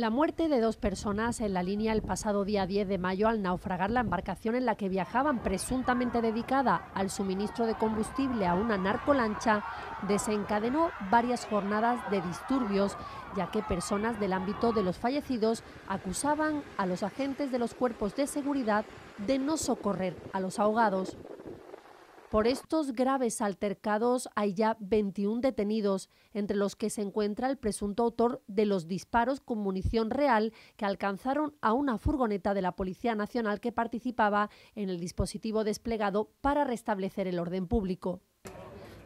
La muerte de dos personas en la línea el pasado día 10 de mayo al naufragar la embarcación en la que viajaban presuntamente dedicada al suministro de combustible a una narcolancha desencadenó varias jornadas de disturbios, ya que personas del ámbito de los fallecidos acusaban a los agentes de los cuerpos de seguridad de no socorrer a los ahogados. Por estos graves altercados hay ya 21 detenidos, entre los que se encuentra el presunto autor de los disparos con munición real que alcanzaron a una furgoneta de la Policía Nacional que participaba en el dispositivo desplegado para restablecer el orden público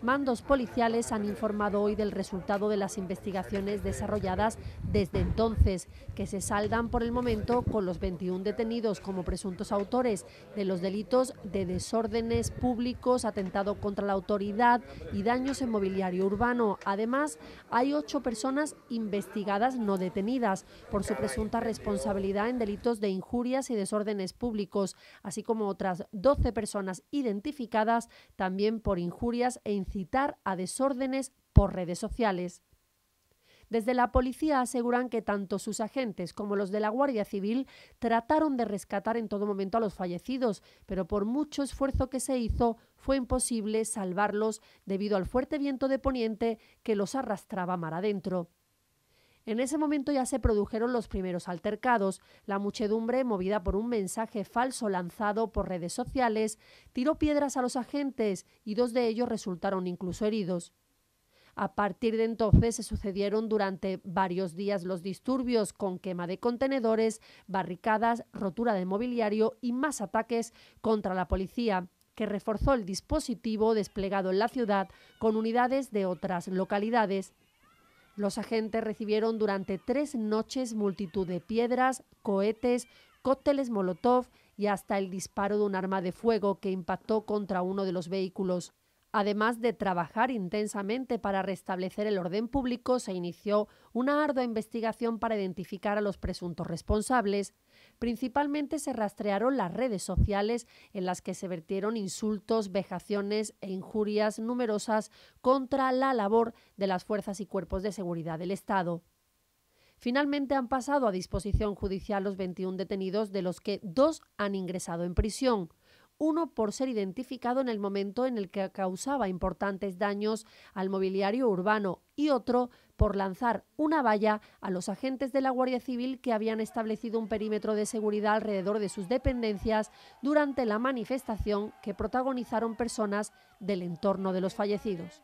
mandos policiales han informado hoy del resultado de las investigaciones desarrolladas desde entonces, que se saldan por el momento con los 21 detenidos como presuntos autores de los delitos de desórdenes públicos, atentado contra la autoridad y daños en mobiliario urbano. Además, hay ocho personas investigadas no detenidas por su presunta responsabilidad en delitos de injurias y desórdenes públicos, así como otras 12 personas identificadas también por injurias e incidentes citar a desórdenes por redes sociales. Desde la policía aseguran que tanto sus agentes como los de la Guardia Civil trataron de rescatar en todo momento a los fallecidos, pero por mucho esfuerzo que se hizo fue imposible salvarlos debido al fuerte viento de poniente que los arrastraba mar adentro. En ese momento ya se produjeron los primeros altercados. La muchedumbre, movida por un mensaje falso lanzado por redes sociales, tiró piedras a los agentes y dos de ellos resultaron incluso heridos. A partir de entonces se sucedieron durante varios días los disturbios con quema de contenedores, barricadas, rotura de mobiliario y más ataques contra la policía, que reforzó el dispositivo desplegado en la ciudad con unidades de otras localidades. Los agentes recibieron durante tres noches multitud de piedras, cohetes, cócteles Molotov y hasta el disparo de un arma de fuego que impactó contra uno de los vehículos. Además de trabajar intensamente para restablecer el orden público, se inició una ardua investigación para identificar a los presuntos responsables. Principalmente se rastrearon las redes sociales en las que se vertieron insultos, vejaciones e injurias numerosas contra la labor de las fuerzas y cuerpos de seguridad del Estado. Finalmente han pasado a disposición judicial los 21 detenidos, de los que dos han ingresado en prisión uno por ser identificado en el momento en el que causaba importantes daños al mobiliario urbano y otro por lanzar una valla a los agentes de la Guardia Civil que habían establecido un perímetro de seguridad alrededor de sus dependencias durante la manifestación que protagonizaron personas del entorno de los fallecidos.